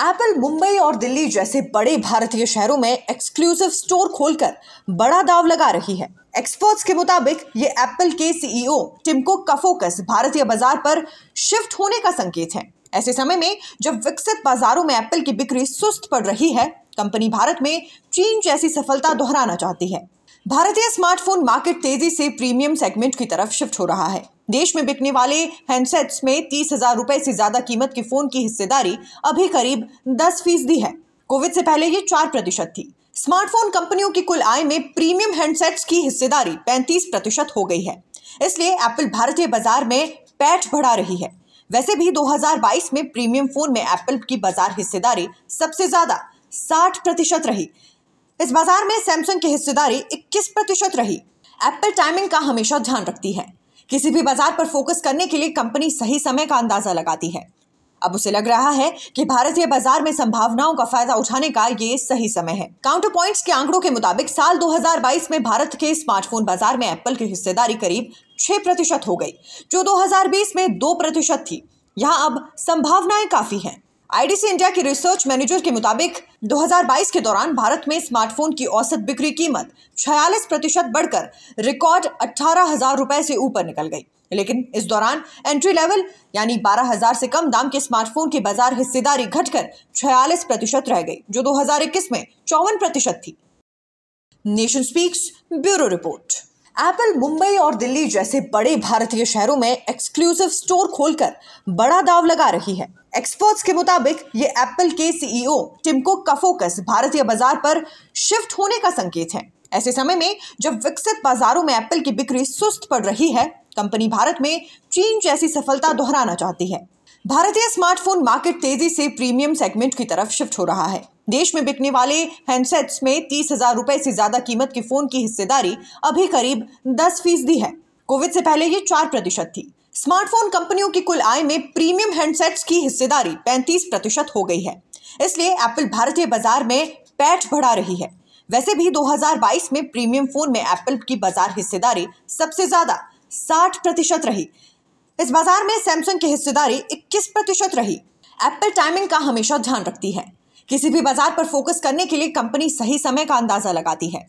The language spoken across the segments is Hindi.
एप्पल मुंबई और दिल्ली जैसे बड़े भारतीय शहरों में एक्सक्लूसिव स्टोर खोलकर बड़ा दाव लगा रही है एक्सपर्ट्स के मुताबिक ये एप्पल के सीईओ टिमको कफोकस भारतीय बाजार पर शिफ्ट होने का संकेत है ऐसे समय में जब विकसित बाजारों में एप्पल की बिक्री सुस्त पड़ रही है कंपनी भारत में चीन जैसी सफलता दोहराना चाहती है भारतीय स्मार्टफोन मार्केट तेजी से प्रीमियम सेगमेंट की तरफ शिफ्ट हो रहा है देश में बिकने वाले हैंडसेट्स में तीस हजार रुपए से ज्यादा कीमत के फोन की हिस्सेदारी अभी करीब दस फीसदी है कोविड से पहले ये चार प्रतिशत थी स्मार्टफोन कंपनियों की कुल आय में प्रीमियम हैंडसेट्स की हिस्सेदारी 35 प्रतिशत हो गई है इसलिए एप्पल भारतीय बाजार में पैठ बढ़ा रही है वैसे भी 2022 में प्रीमियम फोन में एप्पल की बाजार हिस्सेदारी सबसे ज्यादा 60 प्रतिशत रही इस बाजार में सैमसंग की हिस्सेदारी 21 प्रतिशत रही एप्पल टाइमिंग का हमेशा ध्यान रखती है किसी भी बाजार पर फोकस करने के लिए कंपनी सही समय का अंदाजा लगाती है अब उसे लग रहा है कि भारतीय बाजार में संभावनाओं का फायदा उठाने का ये सही समय है काउंटर पॉइंट्स के आंकड़ों के मुताबिक साल 2022 में भारत के स्मार्टफोन बाजार में एप्पल की हिस्सेदारी करीब 6 प्रतिशत हो गई जो 2020 में 2 प्रतिशत थी यहाँ अब संभावनाएं काफी हैं आईडीसी इंडिया के रिसर्च मैनेजर के मुताबिक 2022 के दौरान भारत में स्मार्टफोन की औसत बिक्री कीमत 46 प्रतिशत बढ़कर रिकॉर्ड अठारह हजार रुपए से ऊपर निकल गई लेकिन इस दौरान एंट्री लेवल यानी 12000 से कम दाम के स्मार्टफोन की बाजार हिस्सेदारी घटकर 46 प्रतिशत रह गई जो 2021 में चौवन प्रतिशत थी nation speaks bureau report Apple Mumbai और दिल्ली जैसे बड़े भारतीय शहरों में एक्सक्लूसिव स्टोर खोलकर बड़ा दाव लगा रही है एक्सपर्ट्स के मुताबिक ये एप्पल के सीईओ टिम कुक का फोकस भारतीय बाजार पर शिफ्ट होने का संकेत है ऐसे समय में जब विकसित बाजारों में एप्पल की बिक्री सुस्त पड़ रही है कंपनी भारत में चीन जैसी सफलता दोहराना चाहती है भारतीय स्मार्टफोन मार्केट तेजी से प्रीमियम सेगमेंट की तरफ शिफ्ट हो रहा है देश में बिकने वाले हैंडसेट्स में तीस हजार रुपए से ज्यादा कीमत के फोन की हिस्सेदारी अभी करीब दस फीसदी है कोविड से पहले ये चार प्रतिशत थी स्मार्टफोन कंपनियों की कुल आय में प्रीमियम हैंडसेट्स की हिस्सेदारी 35 प्रतिशत हो गई है इसलिए एप्पल भारतीय बाजार में पैठ बढ़ा रही है वैसे भी 2022 में प्रीमियम फोन में एप्पल की बाजार हिस्सेदारी सबसे ज्यादा 60 प्रतिशत रही इस बाजार में सैमसंग की हिस्सेदारी 21 प्रतिशत रही एप्पल टाइमिंग का हमेशा ध्यान रखती है किसी भी बाजार पर फोकस करने के लिए कंपनी सही समय का अंदाजा लगाती है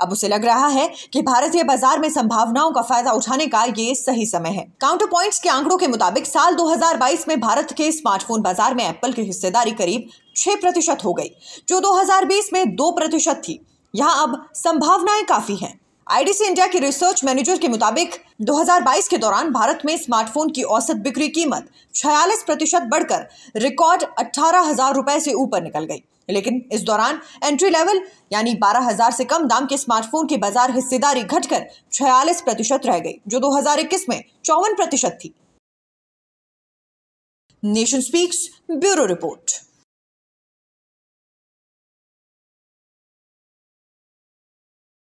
अब उसे लग रहा है कि भारतीय बाजार में संभावनाओं का फायदा उठाने का ये सही समय है काउंटर पॉइंट्स के आंकड़ों के मुताबिक साल 2022 में भारत के स्मार्टफोन बाजार में एप्पल की हिस्सेदारी करीब 6 प्रतिशत हो गई जो 2020 में 2 प्रतिशत थी यहाँ अब संभावनाएं काफी हैं आईडीसी इंडिया के रिसर्च मैनेजर के मुताबिक 2022 के दौरान भारत में स्मार्टफोन की औसत बिक्री कीमत छियालीस प्रतिशत बढ़कर रिकॉर्ड अठारह हजार रुपए से ऊपर निकल गई लेकिन इस दौरान एंट्री लेवल यानी 12,000 से कम दाम के स्मार्टफोन की बाजार हिस्सेदारी घटकर 46 प्रतिशत रह गई जो 2021 में चौवन प्रतिशत थी नेशन स्पीक्स ब्यूरो रिपोर्ट